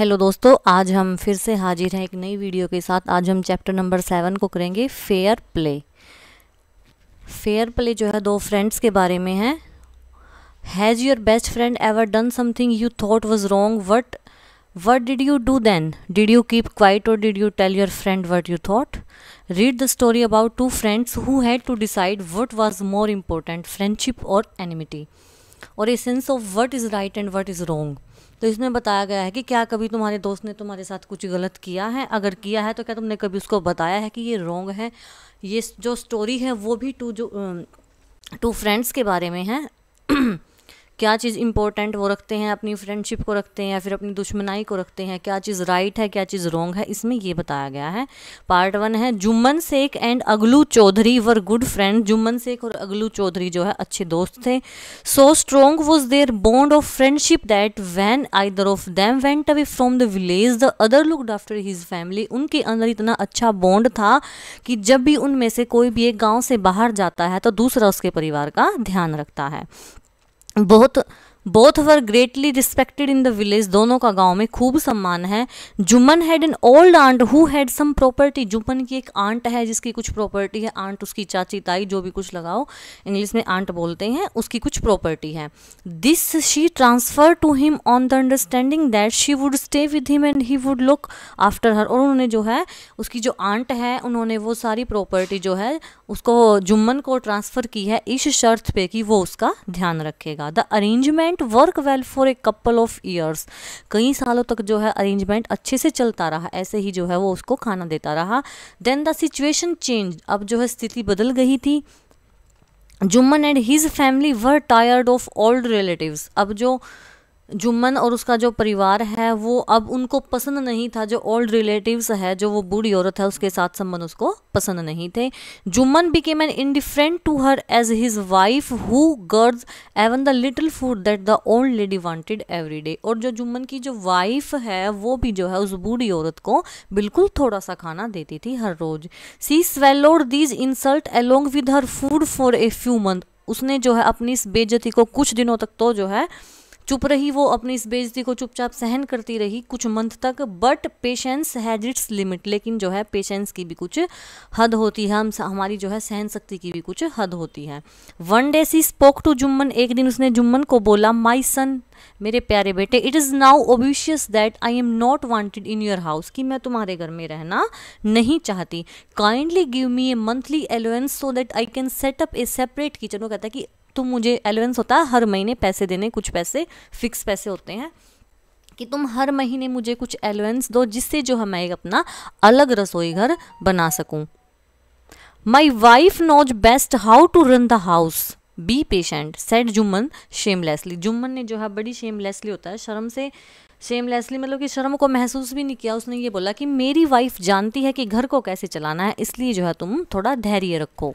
hello दोस्तों आज हम फिर से हाजिर हैं एक नई वीडियो के साथ आज हम चैप्टर नंबर सेवन को करेंगे फेयर प्ले फेयर प्ले जो है दो फ्रेंड्स के बारे में है has your best friend ever done something you thought was wrong what what did you do then did you keep quiet or did you tell your friend what you thought read the story about two friends who had to decide what was more important friendship और enmity or a sense of what is right and what is wrong तो इसमें बताया गया है कि क्या कभी तुम्हारे दोस्त ने तुम्हारे साथ कुछ गलत किया है अगर किया है तो क्या तुमने कभी उसको बताया है कि ये रॉन्ग है ये जो स्टोरी है वो भी टू जो टू फ्रेंड्स के बारे में है क्या चीज़ इंपॉर्टेंट वो रखते हैं अपनी फ्रेंडशिप को रखते हैं या फिर अपनी दुश्मनाई को रखते हैं क्या चीज़ राइट है क्या चीज़ रॉन्ग है इसमें ये बताया गया है पार्ट वन है जुम्मन शेख एंड अगलू Chaudhary were good friend Jumman Sheikh और अगलू चौधरी जो है अच्छे दोस्त थे so strong was their bond of friendship that when either of them went away from the village the other looked after his family उनके अंदर इतना अच्छा बॉन्ड था कि जब भी उनमें से कोई भी एक गाँव से बाहर जाता है तो दूसरा उसके परिवार का ध्यान रखता है बहुत both were greatly respected in the village दोनों का गांव में खूब सम्मान है Jumman had an old aunt who had some property Jumman की एक आंट है जिसकी कुछ प्रॉपर्टी है आंट उसकी चाची ताई जो भी कुछ लगाओ इंग्लिश में आंट बोलते हैं उसकी कुछ प्रॉपर्टी है this she transfer to him on the understanding that she would stay with him and he would look after her और उन्होंने जो है उसकी जो आंट है उन्होंने वो सारी प्रॉपर्टी जो है उसको जुम्मन को ट्रांसफ़र की है इस शर्त पे कि वो उसका ध्यान रखेगा the arrangement arrangement work well for a couple of years कई सालों तक जो है अरेंजमेंट अच्छे से चलता रहा ऐसे ही जो है वो उसको खाना देता रहा देन द सिचुएशन चेंज अब जो है स्थिति बदल गई थी Jumman and his family were tired of old relatives अब जो जुम्मन और उसका जो परिवार है वो अब उनको पसंद नहीं था जो ओल्ड रिलेटिव्स है जो वो बूढ़ी औरत है उसके साथ संबंध उसको पसंद नहीं थे Jumman became an indifferent to her as his wife who grudged even the little food that the old lady wanted every day और जो जुम्मन की जो वाइफ है वो भी जो है उस बूढ़ी औरत को बिल्कुल थोड़ा सा खाना देती थी हर रोज she swallowed these insult along with her food for a few month उसने जो है अपनी इस बेजती को कुछ दिनों तक तो जो है चुप रही वो अपनी इस बेजती को चुपचाप सहन करती रही कुछ मंथ तक but patience has its limit लेकिन जो है पेशेंस की भी कुछ हद होती है हम हमारी जो है सहन शक्ति की भी कुछ हद होती है one day she spoke to Jumman एक दिन उसने जुम्मन को बोला माई सन मेरे प्यारे बेटे it is now obvious that I am not wanted in your house कि मैं तुम्हारे घर में रहना नहीं चाहती kindly give me a monthly allowance so that I can set up a separate kitchen वो कहता है कि तो मुझे अलाउंस होता है हर महीने पैसे देने कुछ पैसे फिक्स पैसे होते हैं कि तुम हर महीने मुझे कुछ अलाउंस दो जिससे जो मैं अपना अलग रसोई घर बना सकूं my wife knows best how to run the house be patient said Jumman shamelessly Jumman ने जो है बड़ी शेमलेसली होता है शर्म से शेमलेसली मतलब कि शर्म को महसूस भी नहीं किया उसने ये बोला कि मेरी वाइफ जानती है कि घर को कैसे चलाना है इसलिए जो है तुम थोड़ा धैर्य रखो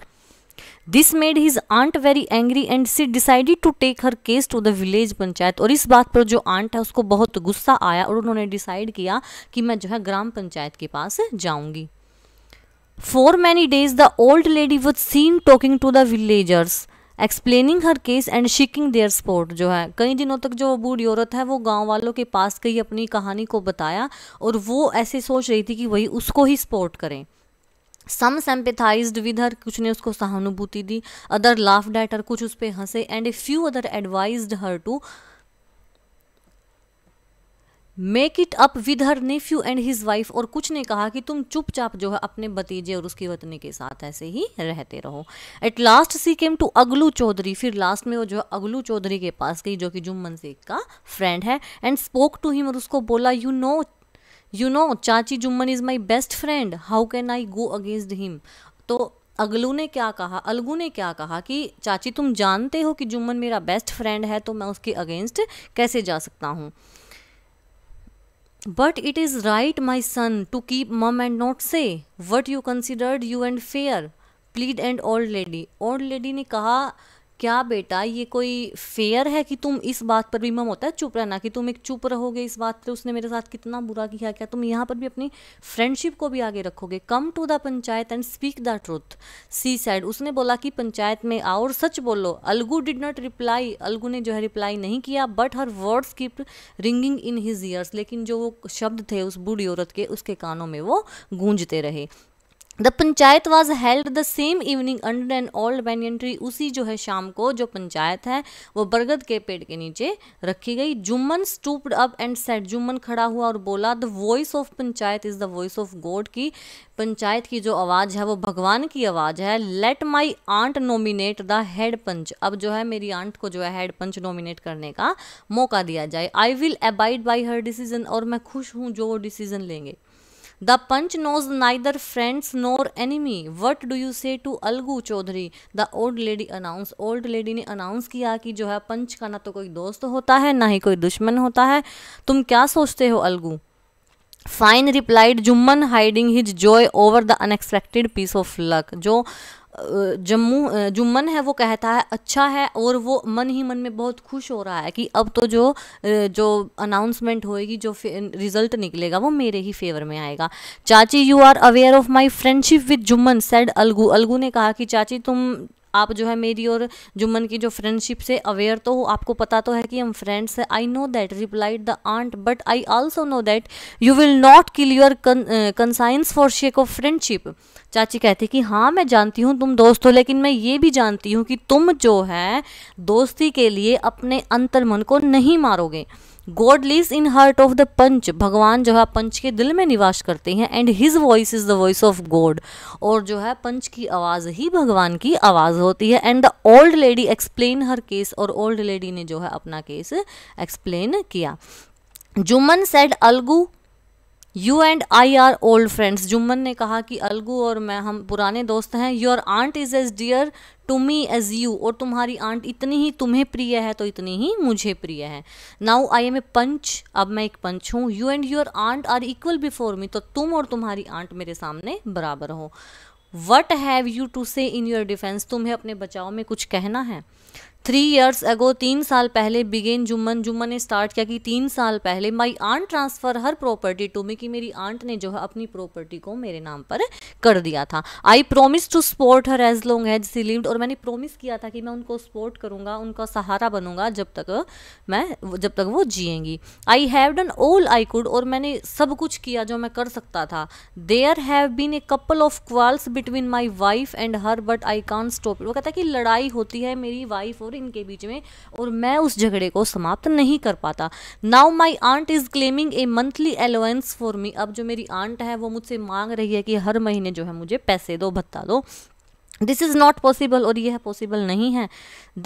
this made his aunt very angry and she decided to take her case to the village panchayat और इस बात पर जो आंट है उसको बहुत गुस्सा आया और उन्होंने डिसाइड किया कि मैं जो है ग्राम पंचायत के पास जाऊंगी for many days the old lady was seen talking to the villagers explaining her case and seeking their support जो है कई दिनों तक जो बूढ़ी औरत है वो गांव वालों के पास गई अपनी कहानी को बताया और वो ऐसे सोच रही थी कि वही उसको ही सपोर्ट करें सम सेम्पेथाइज विद हर कुछ ने उसको सहानुभूति दी अदर लाफ डैटर कुछ उस पर हंसे and a few other advise her to make it up with her nephew and his wife और कुछ ने कहा कि तुम चुपचाप जो है अपने भतीजे और उसकी वतनी के साथ ऐसे ही रहते रहो at last she came to अगलू चौधरी फिर लास्ट में वो जो है अगलू चौधरी के पास गई जो कि जुम्मन शेख का फ्रेंड है एंड स्पोक टू हिम और उसको बोला यू नो यू नो चाची Jumman is my best friend how can I go against him तो अगलू ने क्या कहा अलगू ने क्या कहा कि चाची तुम जानते हो कि जुम्मन मेरा बेस्ट फ्रेंड है तो मैं उसके अगेंस्ट कैसे जा सकता हूँ but it is right my son to keep mum and not say what you considered you and fair plead and old lady old lady ने कहा क्या बेटा ये कोई फेयर है कि तुम इस बात पर भी मम होता है चुप रहना कि तुम एक चुप रहोगे इस बात पर उसने मेरे साथ कितना बुरा किया क्या तुम यहाँ पर भी अपनी फ्रेंडशिप को भी आगे रखोगे come to the panchayat and speak the truth she said उसने बोला कि पंचायत में आओ और सच बोलो Algu did not reply Algu ने जो है रिप्लाई नहीं किया but her words keep ringing in his ears लेकिन जो वो शब्द थे उस बूढ़ी औरत के उसके कानों में वो गूंजते रहे the panchayat was held the same evening under an old banyan tree उसी जो है शाम को जो पंचायत है वो बरगद के पेड़ के नीचे रखी गई Jumman stooped up and said Jumman खड़ा हुआ और बोला the voice of panchayat is the voice of God की पंचायत की जो आवाज़ है वो भगवान की आवाज़ है let my aunt nominate the head panch अब जो है मेरी आंट को जो है हेड पंच नोमिनेट करने का मौका दिया जाए I will abide by her decision और मैं खुश हूँ जो वो डिसीजन लेंगे the panch knows neither friends nor enemy what do you say to Algu Chaudhari the old lady announce old lady ने अनाउंस किया कि जो है पंच का ना तो कोई दोस्त होता है ना ही कोई दुश्मन होता है तुम क्या सोचते हो Algu fine replied Jumman hiding his joy over the unexpected piece of luck जो जम्मू जो मन है वो कहता है अच्छा है और वो मन ही मन में बहुत खुश हो रहा है कि अब तो जो जो अनाउंसमेंट होएगी जो रिजल्ट निकलेगा वो मेरे ही फेवर में आएगा चाची you are aware of my friendship with Jumman said Algu Algu ने कहा कि चाची तुम आप जो है मेरी और जुम्मन की जो फ्रेंडशिप से अवेयर तो हो आपको पता तो है कि हम फ्रेंड्स हैं I know that replied the aunt but I also know that you will not kill your conscience for sake of friendship चाची कहती कि हाँ मैं जानती हूँ तुम दोस्त हो लेकिन मैं ये भी जानती हूँ कि तुम जो है दोस्ती के लिए अपने अंतर्मन को नहीं मारोगे God lives in heart of the panch भगवान जो है पंच के दिल में निवास करते हैं and his voice is the voice of God और जो है पंच की आवाज़ ही भगवान की आवाज़ होती है and the old lady explain her case और ओल्ड लेडी ने जो है अपना केस एक्सप्लेन किया Jumman said Algu you and I are old friends Jumman ने कहा कि अलगू और मैं हम पुराने दोस्त हैं your aunt is as dear to me as you और तुम्हारी आंट इतनी ही तुम्हें प्रिय है तो इतनी ही मुझे प्रिय है नाउ आई एम ए पंच अब मैं एक पंच हूँ you and your aunt are equal before me तो तुम और तुम्हारी आंट मेरे सामने बराबर हो वट हैव यू टू से इन योर डिफेंस तुम्हें अपने बचाव में कुछ कहना है थ्री ईयर्स एगो तीन साल पहले बिगेन जुम्मन जुम्मन ने स्टार्ट किया कि तीन साल पहले my aunt transfer her property to me कि मेरी आंट ने जो है अपनी प्रॉपर्टी को मेरे नाम पर कर दिया था I promise to support her as long as she lived और मैंने प्रोमिस किया था कि मैं उनको सपोर्ट करूँगा उनका सहारा बनूंगा जब तक मैं जब तक वो जियेंगी I have done all I could और मैंने सब कुछ किया जो मैं कर सकता था there have been a couple of quarrels between my wife and her but I can't stop वो कहता है कि लड़ाई होती है मेरी वाइफ और और इनके बीच में और मैं उस झगड़े को समाप्त नहीं कर पाता now my aunt is claiming a monthly allowance for me अब जो मेरी आंट है वो मुझसे मांग रही है कि हर महीने जो है मुझे पैसे दो भत्ता दो दिस इज़ नॉट पॉसिबल और यह पॉसिबल नहीं है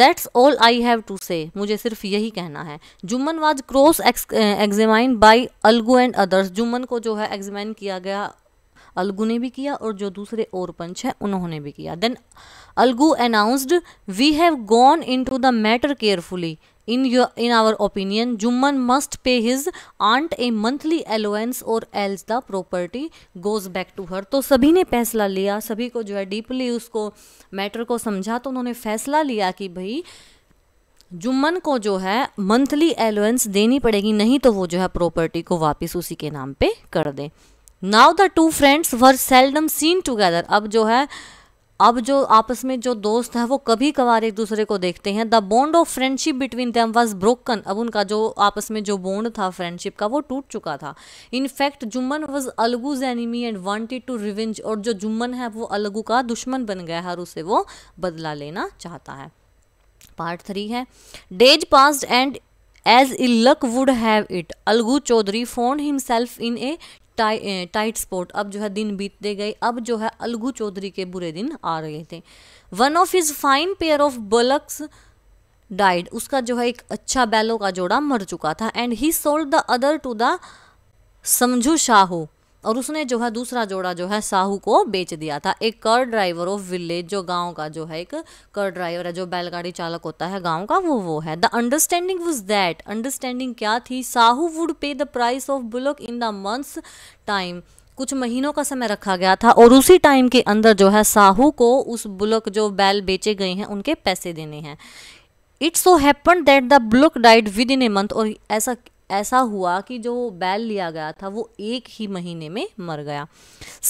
that's all I have to say मुझे सिर्फ यही कहना है Jumman was cross ex examine by Algu and others Jumman को जो है एग्जामाइन किया गया अलगू ने भी किया और जो दूसरे और पंच हैं उन्होंने भी किया then Algu announced we have gone into the matter carefully in your in our opinion Jumman must pay his aunt a monthly allowance or else the property goes back to her तो सभी ने फैसला लिया सभी को जो है डीपली उसको मैटर को समझा तो उन्होंने फैसला लिया कि भाई जुम्मन को जो है मंथली एलोवेंस देनी पड़ेगी नहीं तो वो जो है प्रॉपर्टी को वापस उसी के नाम पे कर दें now the two friends were seldom seen together अब जो है अब जो आपस में जो दोस्त है वो कभी कभार एक दूसरे को देखते हैं the bond of friendship between them was broken अब उनका जो आपस में जो बॉन्ड था फ्रेंडशिप का वो टूट चुका था in fact Jumman was Algu's enemy and wanted to revenge और जो जुम्मन है वो अलगू का दुश्मन बन गया है और उसे वो बदला लेना चाहता है पार्ट थ्री है days past and as ill luck would have it Algu Chaudhari found himself in a tie tight spot अब जो है दिन बीतते गए अब जो है अलगू चौधरी के बुरे दिन आ रहे थे one of his fine pair of bullocks died उसका जो है एक अच्छा बैलों का जोड़ा मर चुका था and he sold the other to the Samjhu Sahu और उसने जो है दूसरा जोड़ा जो है साहू को बेच दिया था एक कर ड्राइवर ऑफ विलेज जो गांव का जो है एक कर ड्राइवर है जो बैलगाड़ी चालक होता है गांव का वो वो है the understanding was that understanding क्या थी Sahu would pay the price of bullock in the months time कुछ महीनों का समय रखा गया था और उसी टाइम के अंदर जो है साहू को उस बुलक जो बैल बेचे गए हैं उनके पैसे देने हैं it's so happen that the bullock died within a month और ऐसा ऐसा हुआ कि जो बैल लिया गया था वो एक ही महीने में मर गया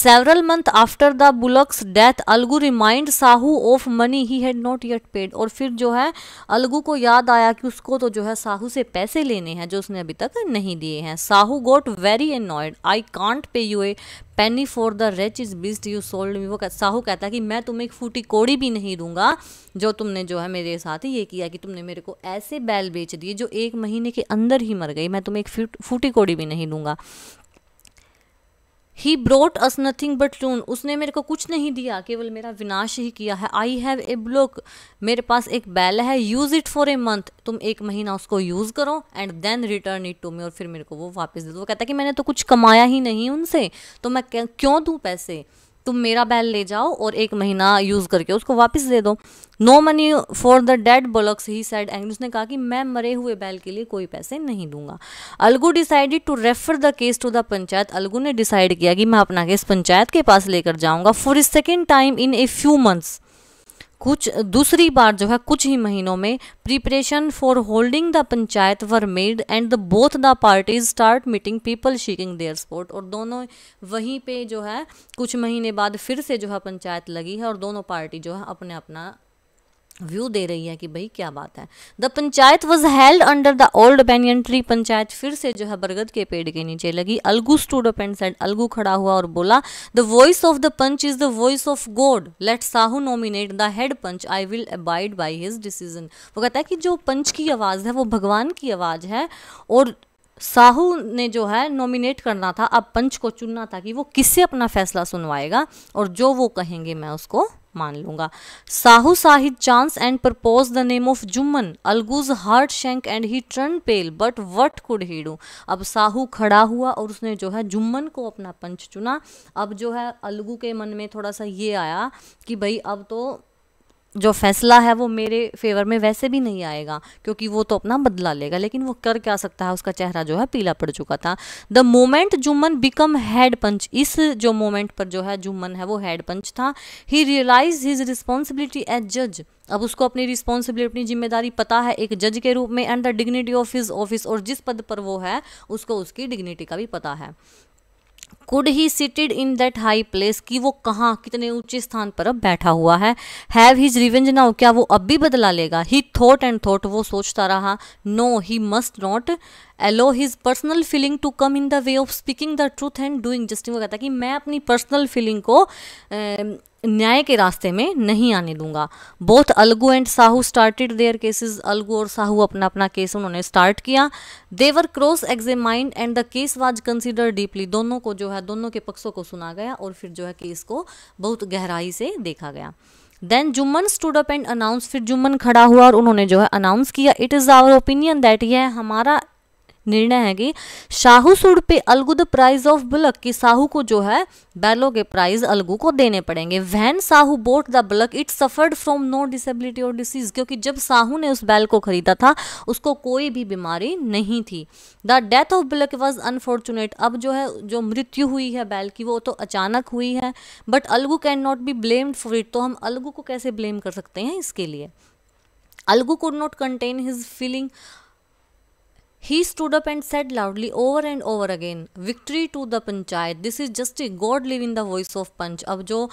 several month after the bullock's death Algu remind Sahu of money he had not yet paid और फिर जो है अलगू को याद आया कि उसको तो जो है साहू से पैसे लेने हैं जो उसने अभी तक नहीं दिए हैं Sahu got very annoyed I can't pay you a penny for the wretch is beast you sold me वो साहू कहता है कि मैं तुम्हें एक फूटी कोड़ी भी नहीं दूंगा जो तुमने जो है मेरे साथ ये किया कि तुमने मेरे को ऐसे बैल बेच दिए जो एक महीने के अंदर ही मर गई मैं तुम्हें एक फूटी कोड़ी भी नहीं दूंगा he brought us nothing but loon उसने मेरे को कुछ नहीं दिया केवल मेरा विनाश ही किया है आई हैव ए ब्लॉक मेरे पास एक बैल है use it for a month तुम एक महीना उसको यूज़ करो and then return it to me और फिर मेरे को वो वापस दे दो वो कहता है कि मैंने तो कुछ कमाया ही नहीं उनसे तो मैं क्यों दूँ पैसे तुम मेरा बैल ले जाओ और एक महीना यूज़ करके उसको वापस दे दो no money for the dead bullocks he said एंग उसने कहा कि मैं मरे हुए बैल के लिए कोई पैसे नहीं दूंगा Algu decided to refer the case to the panchayat Algu ने डिसाइड किया कि मैं अपना केस पंचायत के पास लेकर जाऊंगा for second time in a few months कुछ दूसरी बार जो है कुछ ही महीनों में preparation for holding the panchayat were made and the both the parties start meeting people seeking their support और दोनों वहीं पे जो है कुछ महीने बाद फिर से जो है पंचायत लगी है और दोनों पार्टी जो है अपने अपना व्यू दे रही है कि भाई क्या बात है the panchayat was held under the old banyan tree panchayat फिर से जो है बरगद के पेड़ के नीचे लगी Algu stood up and Algu खड़ा हुआ और बोला the voice of the panch is the voice of God let Sahu nominate the head panch I will abide by his decision वो कहता है कि जो पंच की आवाज़ है वो भगवान की आवाज़ है और साहू ने जो है नॉमिनेट करना था अब पंच को चुनना था कि वो किससे अपना फैसला सुनवाएगा और जो वो कहेंगे मैं उसको मान लूंगा Sahu seized chance and propose the name of Jumman Algu's heart sank and he turn pale but what could he do अब साहू खड़ा हुआ और उसने जो है जुम्मन को अपना पंच चुना अब जो है अलगू के मन में थोड़ा सा ये आया कि भाई अब तो जो फैसला है वो मेरे फेवर में वैसे भी नहीं आएगा क्योंकि वो तो अपना बदला लेगा लेकिन वो कर क्या सकता है उसका चेहरा जो है पीला पड़ चुका था the moment Jumman become head panch इस जो मोमेंट पर जो है जुम्मन है वो हेड पंच था he realise his responsibility as जज अब उसको अपनी रिस्पॉन्सिबिलिटी अपनी जिम्मेदारी पता है एक जज के रूप में and the dignity of his office और जिस पद पर वो है उसको उसकी डिग्निटी का भी पता है could he seated in that high place कि वो कहाँ कितने ऊंचे स्थान पर अब बैठा हुआ है हैव हिज रिवेंज नाउ क्या वो अब भी बदला लेगा ही थॉट एंड थॉट वो सोचता रहा no he must not allow his personal feeling to come in the way of speaking the truth and doing justice वो कहता है कि मैं अपनी पर्सनल फीलिंग को न्याय के रास्ते में नहीं आने दूंगा both Algu and Sahu started their cases Algu और साहू अपना अपना केस उन्होंने स्टार्ट किया they were cross examined and the case was consider deeply दोनों को जो है दोनों के पक्षों को सुना गया और फिर जो है केस को बहुत गहराई से देखा गया then Jumman stood up and announce फिर जुम्मन खड़ा हुआ और उन्होंने जो है अनाउंस किया it is our opinion that यह हमारा निर्णय है कि Sahu should pay Alagu the price of bullock कि साहू को जो है बैलो के प्राइज अलगू को देने पड़ेंगे when Sahu bought the bullock it suffered from no disability और डिसीज क्योंकि जब साहू ने उस बैल को खरीदा था उसको कोई भी बीमारी नहीं थी the death of bullock was unfortunate अब जो है जो मृत्यु हुई है बैल की वो तो अचानक हुई है but Alagu can not be blamed for it तो हम अलगू को कैसे ब्लेम कर सकते हैं इसके लिए Alagu could not contain his feeling He stood up and said loudly over and over again, "Victory to the panchayat this is just a God live in the voice of panch अब जो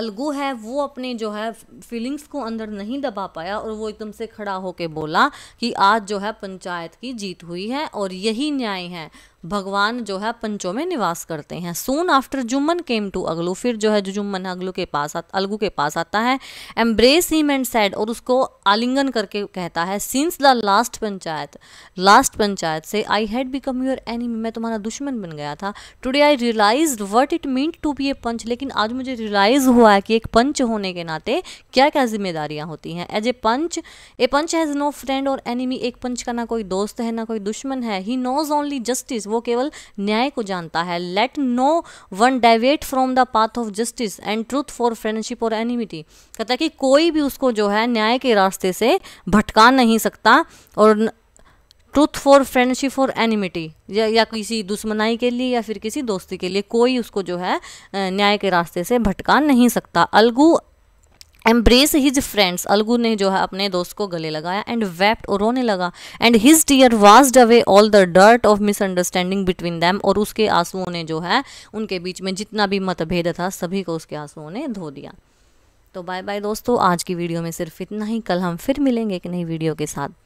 अलगू है वो अपने जो है फीलिंग्स को अंदर नहीं दबा पाया और वो एकदम से खड़ा होके बोला कि आज जो है पंचायत की जीत हुई है और यही न्याय है भगवान जो है पंचों में निवास करते हैं soon after Jumman came to अगलू फिर जो है जो जुम्मन अगलू के पास अलगू के पास आता है एम्ब्रेस हिम एंड सैड और उसको आलिंगन करके कहता है since the last panchayat last panchayat से I had become your enemy मैं तुम्हारा दुश्मन बन गया था today I realize what it mean to be a panch लेकिन आज मुझे रियलाइज हुआ है कि एक पंच होने के नाते क्या क्या जिम्मेदारियां होती हैं as a panch a panch has no friend और एनिमी एक पंच का ना कोई दोस्त है ना कोई दुश्मन है ही नोज ओनली जस्टिस वो वो केवल न्याय को जानता है let no one deviate from the path of justice and truth for friendship और एनिमिटी कहता है कि कोई भी उसको जो है न्याय के रास्ते से भटका नहीं सकता और truth for friendship for enmity या, या किसी दुश्मनाई के लिए या फिर किसी दोस्ती के लिए कोई उसको जो है न्याय के रास्ते से भटका नहीं सकता Alagu embrace his friends Alagu ने जो है अपने दोस्त को गले लगाया एंड वेप्ट और रोने लगा and his tear washed away all the dirt of misunderstanding between them और उसके आंसुओं ने जो है उनके बीच में जितना भी मतभेद था सभी को उसके आंसुओं ने धो दिया तो बाय बाय दोस्तों आज की वीडियो में सिर्फ इतना ही कल हम फिर मिलेंगे एक नई वीडियो के साथ